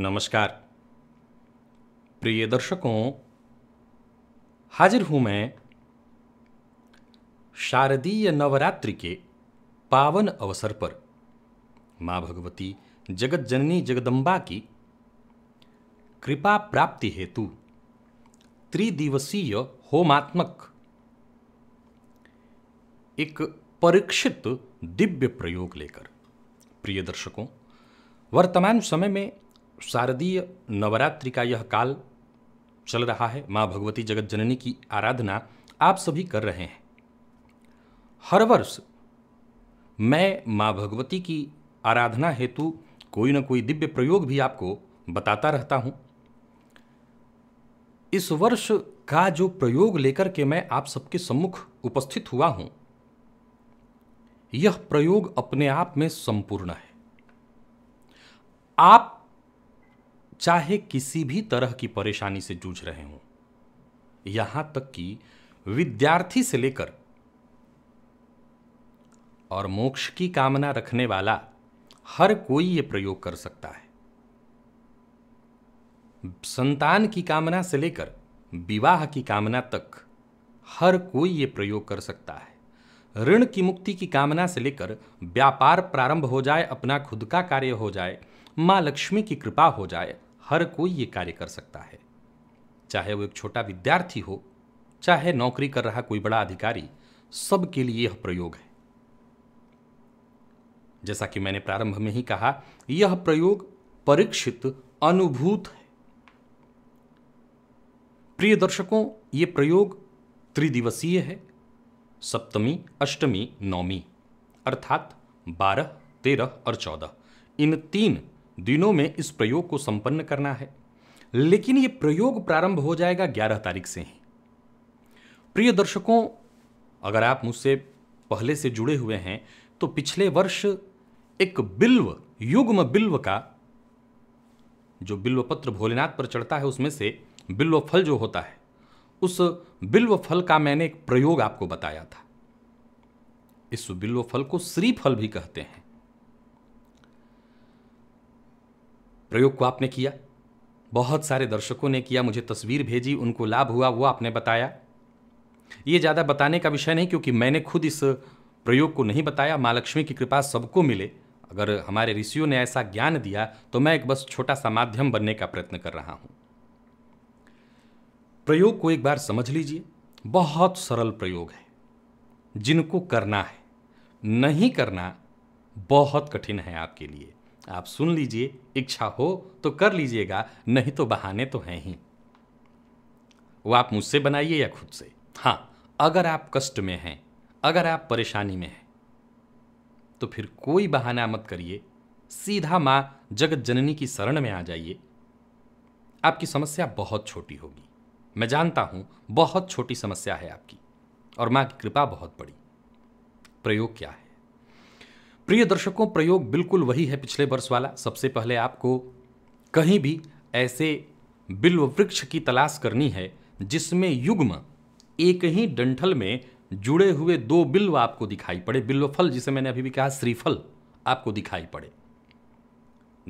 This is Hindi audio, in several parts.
नमस्कार प्रिय दर्शकों हाजिर हूं मैं शारदीय नवरात्रि के पावन अवसर पर मां भगवती जगत जननी जगदम्बा की कृपा प्राप्ति हेतु त्रिदिवसीय होमात्मक एक परीक्षित दिव्य प्रयोग लेकर प्रिय दर्शकों वर्तमान समय में शारदीय नवरात्रि का यह काल चल रहा है माँ भगवती जगत जननी की आराधना आप सभी कर रहे हैं हर वर्ष मैं माँ भगवती की आराधना हेतु कोई ना कोई दिव्य प्रयोग भी आपको बताता रहता हूँ इस वर्ष का जो प्रयोग लेकर के मैं आप सबके सम्मुख उपस्थित हुआ हूँ यह प्रयोग अपने आप में संपूर्ण है आप चाहे किसी भी तरह की परेशानी से जूझ रहे हों यहां तक कि विद्यार्थी से लेकर और मोक्ष की कामना रखने वाला हर कोई ये प्रयोग कर सकता है संतान की कामना से लेकर विवाह की कामना तक हर कोई ये प्रयोग कर सकता है ऋण की मुक्ति की कामना से लेकर व्यापार प्रारंभ हो जाए अपना खुद का कार्य हो जाए माँ लक्ष्मी की कृपा हो जाए हर कोई ये कार्य कर सकता है चाहे वो एक छोटा विद्यार्थी हो चाहे नौकरी कर रहा कोई बड़ा अधिकारी सबके लिए यह प्रयोग है जैसा कि मैंने प्रारंभ में ही कहा यह प्रयोग परीक्षित अनुभूत है प्रिय दर्शकों ये प्रयोग त्रिदिवसीय है सप्तमी अष्टमी नौमी अर्थात बारह तेरह और चौदह इन तीन दिनों में इस प्रयोग को संपन्न करना है लेकिन यह प्रयोग प्रारंभ हो जाएगा ग्यारह तारीख से ही प्रिय दर्शकों अगर आप मुझसे पहले से जुड़े हुए हैं तो पिछले वर्ष एक बिल्व युग्म बिल्व का जो बिल्व पत्र भोलेनाथ पर चढ़ता है उसमें से बिल्व फल जो होता है उस बिल्व फल का मैंने एक प्रयोग आपको बताया था इस बिल्व फल को श्री फल भी कहते हैं प्रयोग को आपने किया बहुत सारे दर्शकों ने किया मुझे तस्वीर भेजी उनको लाभ हुआ वो आपने बताया ये ज़्यादा बताने का विषय नहीं क्योंकि मैंने खुद इस प्रयोग को नहीं बताया माँ लक्ष्मी की कृपा सबको मिले अगर हमारे ऋषियों ने ऐसा ज्ञान दिया तो मैं एक बस छोटा सा माध्यम बनने का प्रयत्न कर रहा हूँ प्रयोग को एक बार समझ लीजिए बहुत सरल प्रयोग है जिनको करना है नहीं करना बहुत कठिन है आपके लिए आप सुन लीजिए इच्छा हो तो कर लीजिएगा नहीं तो बहाने तो हैं ही वो आप मुझसे बनाइए या खुद से हाँ अगर आप कष्ट में हैं अगर आप परेशानी में हैं तो फिर कोई बहाना मत करिए सीधा माँ जगत जननी की शरण में आ जाइए आपकी समस्या बहुत छोटी होगी मैं जानता हूँ बहुत छोटी समस्या है आपकी और माँ की कृपा बहुत बड़ी प्रयोग क्या है प्रिय दर्शकों प्रयोग बिल्कुल वही है पिछले वर्ष वाला सबसे पहले आपको कहीं भी ऐसे बिल्व वृक्ष की तलाश करनी है जिसमें युग्म एक ही डंठल में जुड़े हुए दो बिल्व आपको दिखाई पड़े बिल्व फल जिसे मैंने अभी भी कहा श्रीफल आपको दिखाई पड़े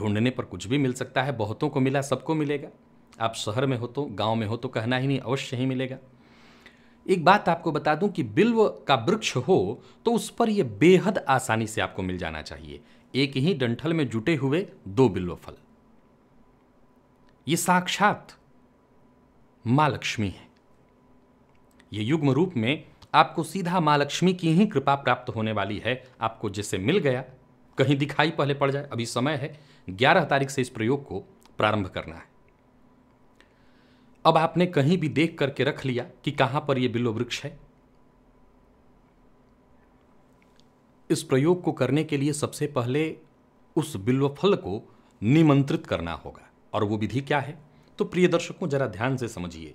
ढूंढने पर कुछ भी मिल सकता है बहुतों को मिला सबको मिलेगा आप शहर में हो तो गांव में हो तो कहना ही नहीं अवश्य ही मिलेगा एक बात आपको बता दूं कि बिल्व का वृक्ष हो तो उस पर यह बेहद आसानी से आपको मिल जाना चाहिए एक ही डंठल में जुटे हुए दो बिल्व फल ये साक्षात मां लक्ष्मी है ये युग्म रूप में आपको सीधा मां लक्ष्मी की ही कृपा प्राप्त होने वाली है आपको जैसे मिल गया कहीं दिखाई पहले पड़ जाए अभी समय है ग्यारह तारीख से इस प्रयोग को प्रारंभ करना है अब आपने कहीं भी देख करके रख लिया कि कहां पर यह बिल्व वृक्ष है इस प्रयोग को करने के लिए सबसे पहले उस बिल्व फल को निमंत्रित करना होगा और वो विधि क्या है तो प्रिय दर्शकों जरा ध्यान से समझिए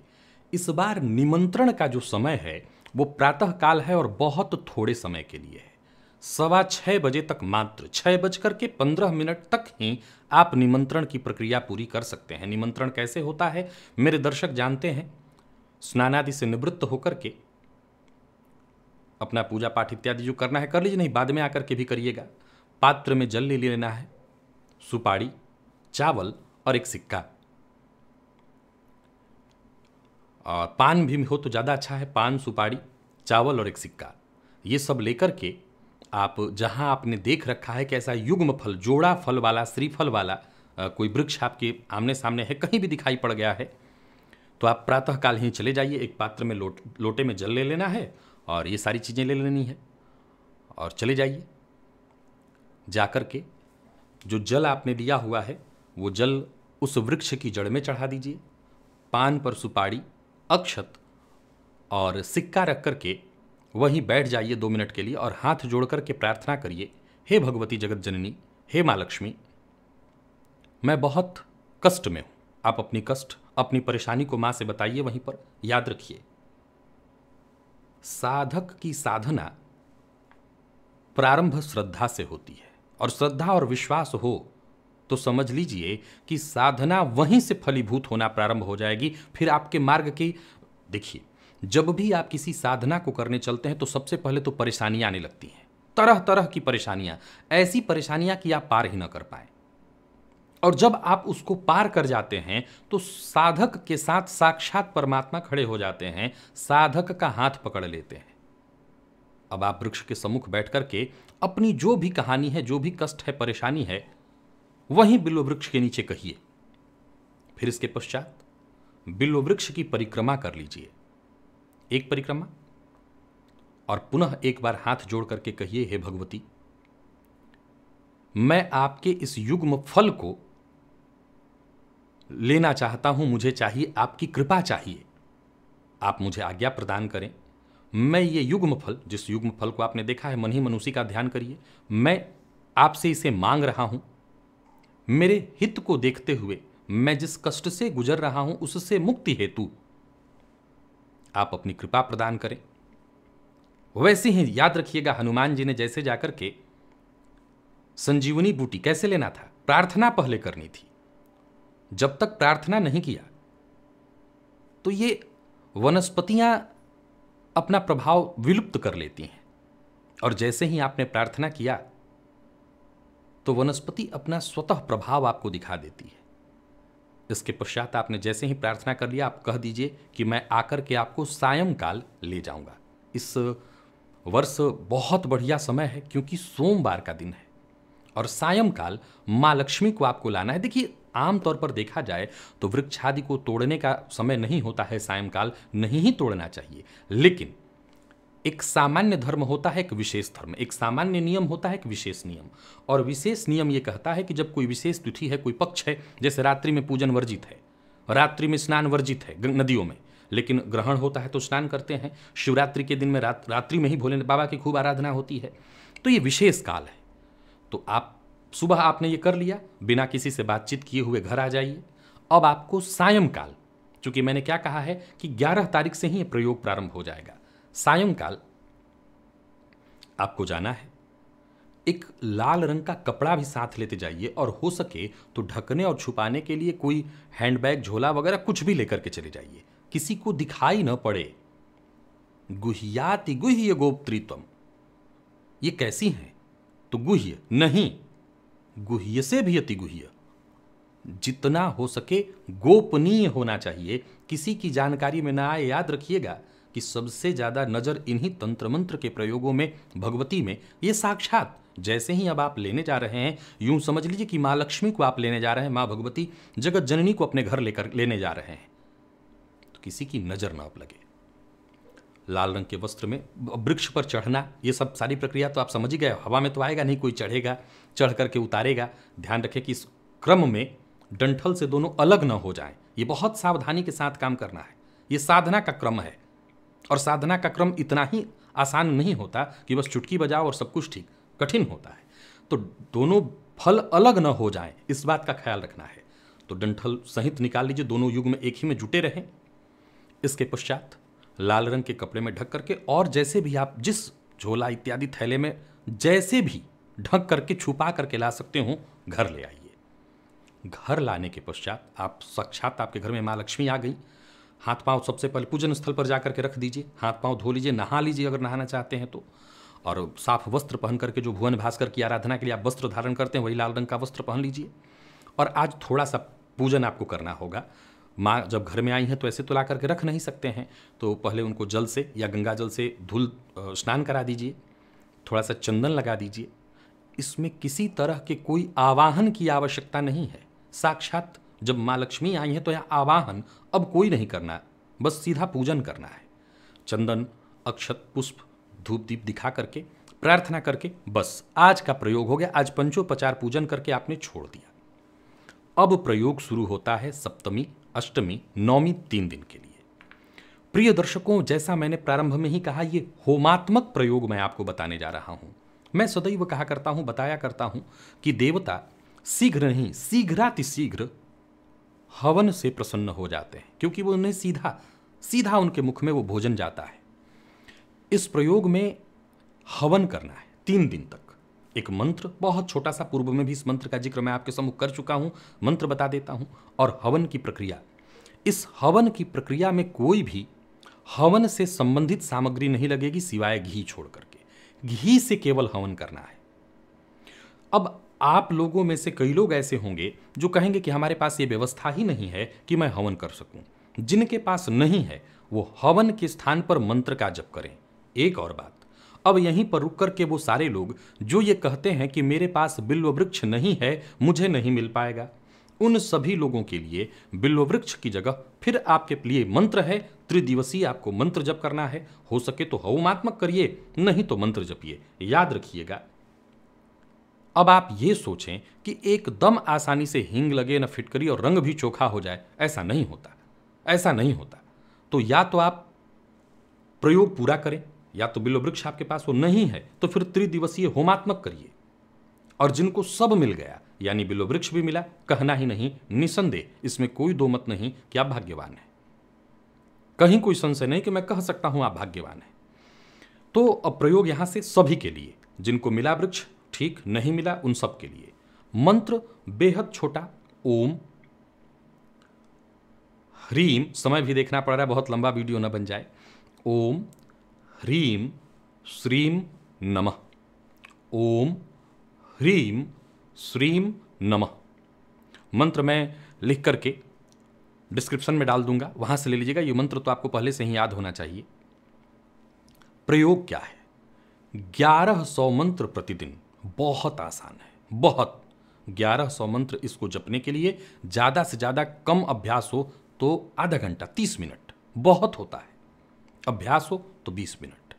इस बार निमंत्रण का जो समय है वो प्रातः काल है और बहुत थोड़े समय के लिए है सवा छः बजे तक मात्र छः बजकर के पंद्रह मिनट तक ही आप निमंत्रण की प्रक्रिया पूरी कर सकते हैं निमंत्रण कैसे होता है मेरे दर्शक जानते हैं स्नानादि से निवृत्त होकर के अपना पूजा पाठ इत्यादि जो करना है कर लीजिए नहीं बाद में आकर के भी करिएगा पात्र में जल ले लेना है सुपारी चावल और एक सिक्का और पान भी हो तो ज़्यादा अच्छा है पान सुपारी चावल और एक सिक्का ये सब लेकर के आप जहाँ आपने देख रखा है कि ऐसा युग्म फल जोड़ा फल वाला श्रीफल वाला कोई वृक्ष आपके आमने सामने है कहीं भी दिखाई पड़ गया है तो आप प्रातःकाल ही चले जाइए एक पात्र में लोट लोटे में जल ले लेना है और ये सारी चीज़ें ले लेनी है और चले जाइए जाकर के जो जल आपने दिया हुआ है वो जल उस वृक्ष की जड़ में चढ़ा दीजिए पान पर सुपारी अक्षत और सिक्का रख कर के वहीं बैठ जाइए दो मिनट के लिए और हाथ जोड़कर के प्रार्थना करिए हे भगवती जगत जननी हे माँ लक्ष्मी मैं बहुत कष्ट में हूँ आप अपनी कष्ट अपनी परेशानी को माँ से बताइए वहीं पर याद रखिए साधक की साधना प्रारंभ श्रद्धा से होती है और श्रद्धा और विश्वास हो तो समझ लीजिए कि साधना वहीं से फलीभूत होना प्रारंभ हो जाएगी फिर आपके मार्ग की देखिए जब भी आप किसी साधना को करने चलते हैं तो सबसे पहले तो परेशानियां आने लगती हैं तरह तरह की परेशानियां ऐसी परेशानियां कि आप पार ही ना कर पाए और जब आप उसको पार कर जाते हैं तो साधक के साथ साक्षात परमात्मा खड़े हो जाते हैं साधक का हाथ पकड़ लेते हैं अब आप वृक्ष के सम्मुख बैठ करके अपनी जो भी कहानी है जो भी कष्ट है परेशानी है वहीं बिल्व वृक्ष के नीचे कहिए फिर इसके पश्चात बिल्व वृक्ष की परिक्रमा कर लीजिए एक परिक्रमा और पुनः एक बार हाथ जोड़ करके कहिए हे भगवती मैं आपके इस युग्म फल को लेना चाहता हूं मुझे चाहिए आपकी कृपा चाहिए आप मुझे आज्ञा प्रदान करें मैं ये युग्म फल जिस युग्म फल को आपने देखा है मन ही मनुष्य का ध्यान करिए मैं आपसे इसे मांग रहा हूं मेरे हित को देखते हुए मैं जिस कष्ट से गुजर रहा हूं उससे मुक्ति हेतु आप अपनी कृपा प्रदान करें वैसे ही याद रखिएगा हनुमान जी ने जैसे जाकर के संजीवनी बूटी कैसे लेना था प्रार्थना पहले करनी थी जब तक प्रार्थना नहीं किया तो ये वनस्पतियां अपना प्रभाव विलुप्त कर लेती हैं और जैसे ही आपने प्रार्थना किया तो वनस्पति अपना स्वतः प्रभाव आपको दिखा देती है इसके पश्चात आपने जैसे ही प्रार्थना कर लिया आप कह दीजिए कि मैं आकर के आपको सायंकाल ले जाऊंगा इस वर्ष बहुत बढ़िया समय है क्योंकि सोमवार का दिन है और सायंकाल माँ लक्ष्मी को आपको लाना है देखिए आमतौर पर देखा जाए तो वृक्ष आदि को तोड़ने का समय नहीं होता है सायंकाल नहीं ही तोड़ना चाहिए लेकिन एक सामान्य धर्म होता है एक विशेष धर्म एक सामान्य नियम होता है एक विशेष नियम और विशेष नियम ये कहता है कि जब कोई विशेष तिथि है कोई पक्ष है जैसे रात्रि में पूजन वर्जित है रात्रि में स्नान वर्जित है नदियों में लेकिन ग्रहण होता है तो स्नान करते हैं शिवरात्रि के दिन में रात रात्रि में ही भोले बाबा की खूब आराधना होती है तो ये विशेष काल है तो आप सुबह आपने ये कर लिया बिना किसी से बातचीत किए हुए घर आ जाइए अब आपको सायंकाल चूंकि मैंने क्या कहा है कि 11 तारीख से ही ये प्रयोग प्रारंभ हो जाएगा सायंकाल आपको जाना है एक लाल रंग का कपड़ा भी साथ लेते जाइए और हो सके तो ढकने और छुपाने के लिए कोई हैंडबैग झोला वगैरह कुछ भी लेकर के चले जाइए किसी को दिखाई न पड़े गुह्याति गुह्य गोपत्रित्वम ये कैसी हैं तो गुह्य नहीं गुह्य से भी अति गुह्य जितना हो सके गोपनीय होना चाहिए किसी की जानकारी में ना आए याद रखिएगा कि सबसे ज़्यादा नज़र इन्हीं तंत्र मंत्र के प्रयोगों में भगवती में ये साक्षात जैसे ही अब आप लेने जा रहे हैं यूं समझ लीजिए कि माँ लक्ष्मी को आप लेने जा रहे हैं माँ भगवती जगत जननी को अपने घर लेकर लेने जा रहे हैं तो किसी की नज़र ना लगे लाल रंग के वस्त्र में वृक्ष पर चढ़ना ये सब सारी प्रक्रिया तो आप समझ ही गए हवा में तो आएगा नहीं कोई चढ़ेगा चढ़ करके उतारेगा ध्यान रखें कि इस क्रम में डंठल से दोनों अलग न हो जाएं ये बहुत सावधानी के साथ काम करना है ये साधना का क्रम है और साधना का क्रम इतना ही आसान नहीं होता कि बस चुटकी बजाओ और सब कुछ ठीक कठिन होता है तो दोनों फल अलग न हो जाए इस बात का ख्याल रखना है तो डंठल सहित निकाल लीजिए दोनों युग में एक ही में जुटे रहें इसके पश्चात लाल रंग के कपड़े में ढक करके और जैसे भी आप जिस झोला इत्यादि थैले में जैसे भी ढक करके छुपा करके ला सकते हो घर ले आइए घर लाने के पश्चात आप साक्षात आपके घर में माँ लक्ष्मी आ गई हाथ पांव सबसे पहले पूजन स्थल पर जा करके रख दीजिए हाथ पांव धो लीजिए नहा लीजिए अगर नहाना चाहते हैं तो और साफ वस्त्र पहन करके जो भुवन भास्कर की आराधना के लिए आप वस्त्र धारण करते हैं वही लाल रंग का वस्त्र पहन लीजिए और आज थोड़ा सा पूजन आपको करना होगा माँ जब घर में आई हैं तो ऐसे तो ला करके रख नहीं सकते हैं तो पहले उनको जल से या गंगा जल से धूल स्नान करा दीजिए थोड़ा सा चंदन लगा दीजिए इसमें किसी तरह के कोई आवाहन की आवश्यकता नहीं है साक्षात जब माँ लक्ष्मी आई हैं तो यह आवाहन अब कोई नहीं करना है बस सीधा पूजन करना है चंदन अक्षत पुष्प धूप दीप दिखा करके प्रार्थना करके बस आज का प्रयोग हो गया आज पंचोपचार पूजन करके आपने छोड़ दिया अब प्रयोग शुरू होता है सप्तमी अष्टमी नौमी तीन दिन के लिए प्रिय दर्शकों जैसा मैंने प्रारंभ में ही कहा यह होमात्मक प्रयोग मैं आपको बताने जा रहा हूं मैं सदैव कहा करता हूं बताया करता हूं कि देवता शीघ्र नहीं शीघ्रातिशीघ्र हवन से प्रसन्न हो जाते हैं क्योंकि वो उन्हें सीधा सीधा उनके मुख में वो भोजन जाता है इस प्रयोग में हवन करना है तीन दिन तक एक मंत्र बहुत छोटा सा पूर्व में भी इस मंत्र का जिक्र मैं आपके सम्मुख कर चुका हूँ मंत्र बता देता हूँ और हवन की प्रक्रिया इस हवन की प्रक्रिया में कोई भी हवन से संबंधित सामग्री नहीं लगेगी सिवाय घी छोड़ करके घी से केवल हवन करना है अब आप लोगों में से कई लोग ऐसे होंगे जो कहेंगे कि हमारे पास ये व्यवस्था ही नहीं है कि मैं हवन कर सकूं। जिनके पास नहीं है वो हवन के स्थान पर मंत्र का जप करें एक और बात अब यहीं पर रुक करके वो सारे लोग जो ये कहते हैं कि मेरे पास बिल्व वृक्ष नहीं है मुझे नहीं मिल पाएगा उन सभी लोगों के लिए बिल्व वृक्ष की जगह फिर आपके लिए मंत्र है त्रिदिवसीय आपको मंत्र जप करना है हो सके तो हवमात्मक करिए नहीं तो मंत्र जपिए याद रखिएगा अब आप ये सोचें कि एकदम आसानी से हींग लगे न फिटकरी और रंग भी चोखा हो जाए ऐसा नहीं होता ऐसा नहीं होता तो या तो आप प्रयोग पूरा करें या तो वृक्ष आपके पास वो नहीं है तो फिर त्रिदिवसीय होमात्मक करिए और जिनको सब मिल गया यानी वृक्ष भी मिला कहना ही नहीं निसंदेह इसमें कोई दो मत नहीं कि आप भाग्यवान हैं कहीं कोई संशय नहीं कि मैं कह सकता हूं आप भाग्यवान हैं तो अब प्रयोग यहां से सभी के लिए जिनको मिला वृक्ष ठीक नहीं मिला उन सब के लिए मंत्र बेहद छोटा ओम ह्रीम समय भी देखना पड़ रहा है बहुत लंबा वीडियो न बन जाए ओम ह्रीम श्रीम नमः ओम ह्रीम श्रीम नमः मंत्र मैं लिख करके डिस्क्रिप्शन में डाल दूंगा वहां से ले लीजिएगा ये मंत्र तो आपको पहले से ही याद होना चाहिए प्रयोग क्या है ग्यारह सौ मंत्र प्रतिदिन बहुत आसान है बहुत ग्यारह सौ मंत्र इसको जपने के लिए ज़्यादा से ज़्यादा कम अभ्यास हो तो आधा घंटा तीस मिनट बहुत होता है अभ्यास हो तो बीस मिनट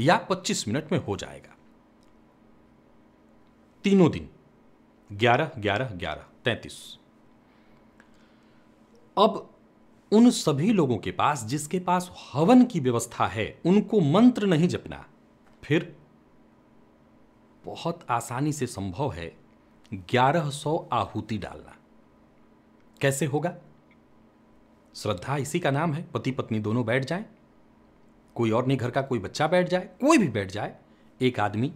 या पच्चीस मिनट में हो जाएगा तीनों दिन ग्यारह ग्यारह ग्यारह तैतीस अब उन सभी लोगों के पास जिसके पास हवन की व्यवस्था है उनको मंत्र नहीं जपना फिर बहुत आसानी से संभव है 1100 आहुति डालना कैसे होगा श्रद्धा इसी का नाम है पति पत्नी दोनों बैठ जाएं, कोई और नहीं घर का कोई बच्चा बैठ जाए कोई भी बैठ जाए एक आदमी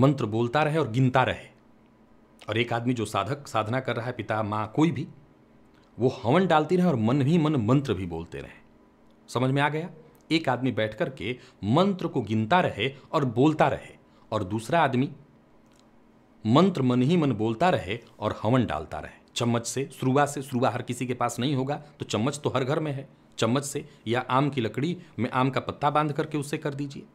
मंत्र बोलता रहे और गिनता रहे और एक आदमी जो साधक साधना कर रहा है पिता माँ कोई भी वो हवन डालती रहे और मन ही मन मंत्र भी बोलते रहे समझ में आ गया एक आदमी बैठ कर के मंत्र को गिनता रहे और बोलता रहे और दूसरा आदमी मंत्र मन ही मन बोलता रहे और हवन डालता रहे चम्मच से श्रुआ से श्रुआ हर किसी के पास नहीं होगा तो चम्मच तो हर घर में है चम्मच से या आम की लकड़ी में आम का पत्ता बांध करके उससे कर दीजिए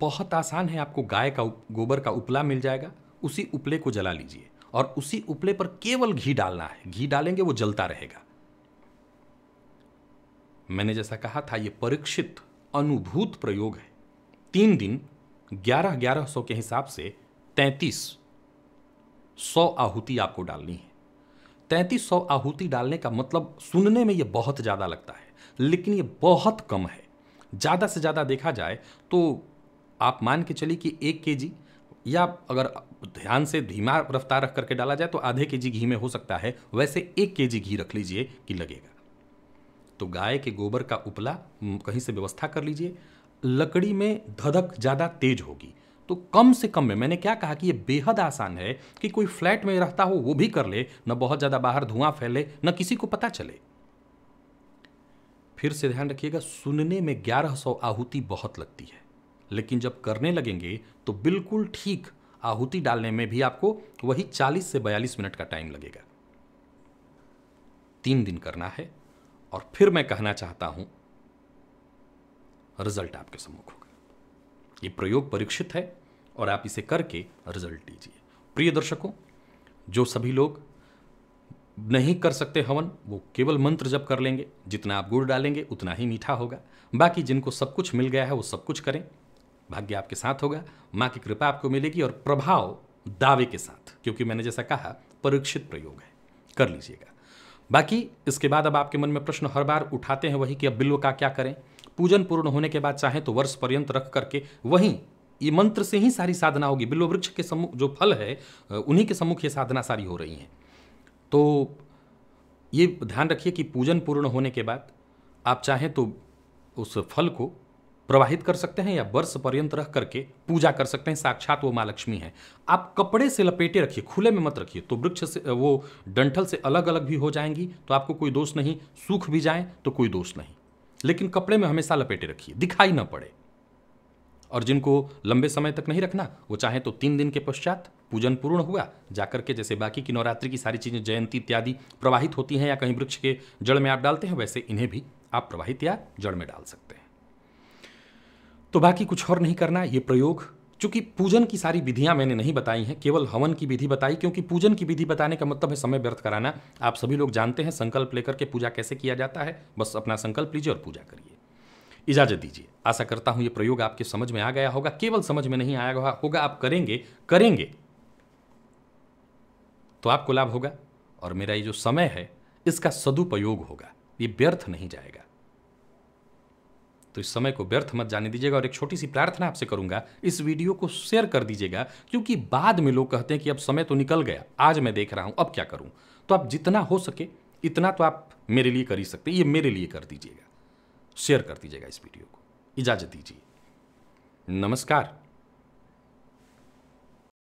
बहुत आसान है आपको गाय का गोबर का उपला मिल जाएगा उसी उपले को जला लीजिए और उसी उपले पर केवल घी डालना है घी डालेंगे वो जलता रहेगा मैंने जैसा कहा था ये परीक्षित अनुभूत प्रयोग है तीन दिन ग्यारह ग्यारह सौ के हिसाब से तैंतीस सौ आहुति आपको डालनी है तैंतीस सौ आहुति डालने का मतलब सुनने में ये बहुत ज़्यादा लगता है लेकिन ये बहुत कम है ज़्यादा से ज़्यादा देखा जाए तो आप मान के चलिए कि एक के जी या अगर ध्यान से धीमा रफ्तार रख करके डाला जाए तो आधे के जी घी में हो सकता है वैसे एक के जी घी रख लीजिए कि लगेगा तो गाय के गोबर का उपला कहीं से व्यवस्था कर लीजिए लकड़ी में धधक ज़्यादा तेज होगी तो कम से कम में मैंने क्या कहा कि ये बेहद आसान है कि कोई फ्लैट में रहता हो वो भी कर ले न बहुत ज़्यादा बाहर धुआं फैले न किसी को पता चले फिर से ध्यान रखिएगा सुनने में ग्यारह सौ आहुति बहुत लगती है लेकिन जब करने लगेंगे तो बिल्कुल ठीक आहुति डालने में भी आपको वही चालीस से बयालीस मिनट का टाइम लगेगा तीन दिन करना है और फिर मैं कहना चाहता हूं रिजल्ट आपके सम्मुख होगा ये प्रयोग परीक्षित है और आप इसे करके रिजल्ट दीजिए प्रिय दर्शकों जो सभी लोग नहीं कर सकते हवन वो केवल मंत्र जप कर लेंगे जितना आप गुड़ डालेंगे उतना ही मीठा होगा बाकी जिनको सब कुछ मिल गया है वो सब कुछ करें भाग्य आपके साथ होगा माँ की कृपा आपको मिलेगी और प्रभाव दावे के साथ क्योंकि मैंने जैसा कहा परीक्षित प्रयोग है कर लीजिएगा बाकी इसके बाद अब आपके मन में प्रश्न हर बार उठाते हैं वही कि अब बिल्व का क्या करें पूजन पूर्ण होने के बाद चाहें तो वर्ष पर्यंत रख करके वहीं ये मंत्र से ही सारी साधना होगी बिल्व वृक्ष के सम्मुख जो फल है उन्हीं के सम्मुख ये साधना सारी हो रही है तो ये ध्यान रखिए कि पूजन पूर्ण होने के बाद आप चाहें तो उस फल को प्रवाहित कर सकते हैं या वर्ष पर्यंत रह करके पूजा कर सकते हैं साक्षात वो माँ लक्ष्मी है आप कपड़े से लपेटे रखिए खुले में मत रखिए तो वृक्ष से वो डंठल से अलग अलग भी हो जाएंगी तो आपको कोई दोष नहीं सूख भी जाए तो कोई दोष नहीं लेकिन कपड़े में हमेशा लपेटे रखिए दिखाई ना पड़े और जिनको लंबे समय तक नहीं रखना वो चाहे तो तीन दिन के पश्चात पूजन पूर्ण हुआ जाकर के जैसे बाकी की नवरात्रि की सारी चीज़ें जयंती इत्यादि प्रवाहित होती हैं या कहीं वृक्ष के जड़ में आप डालते हैं वैसे इन्हें भी आप प्रवाहित या जड़ में डाल सकते हैं तो बाकी कुछ और नहीं करना ये प्रयोग चूंकि पूजन की सारी विधियां मैंने नहीं बताई हैं केवल हवन की विधि बताई क्योंकि पूजन की विधि बताने का मतलब है समय व्यर्थ कराना आप सभी लोग जानते हैं संकल्प लेकर के पूजा कैसे किया जाता है बस अपना संकल्प लीजिए और पूजा करिए इजाजत दीजिए आशा करता हूं ये प्रयोग आपके समझ में आ गया होगा केवल समझ में नहीं आया होगा आप करेंगे करेंगे तो आपको लाभ होगा और मेरा ये जो समय है इसका सदुपयोग होगा ये व्यर्थ नहीं जाएगा तो इस समय को व्यर्थ मत जाने दीजिएगा और एक छोटी सी प्रार्थना आपसे करूंगा इस वीडियो को शेयर कर दीजिएगा क्योंकि बाद में लोग कहते हैं कि अब समय तो निकल गया आज मैं देख रहा हूं अब क्या करूं तो आप जितना हो सके इतना तो आप मेरे लिए कर ही सकते ये मेरे लिए कर दीजिएगा शेयर कर दीजिएगा इस वीडियो को इजाज़त दीजिए नमस्कार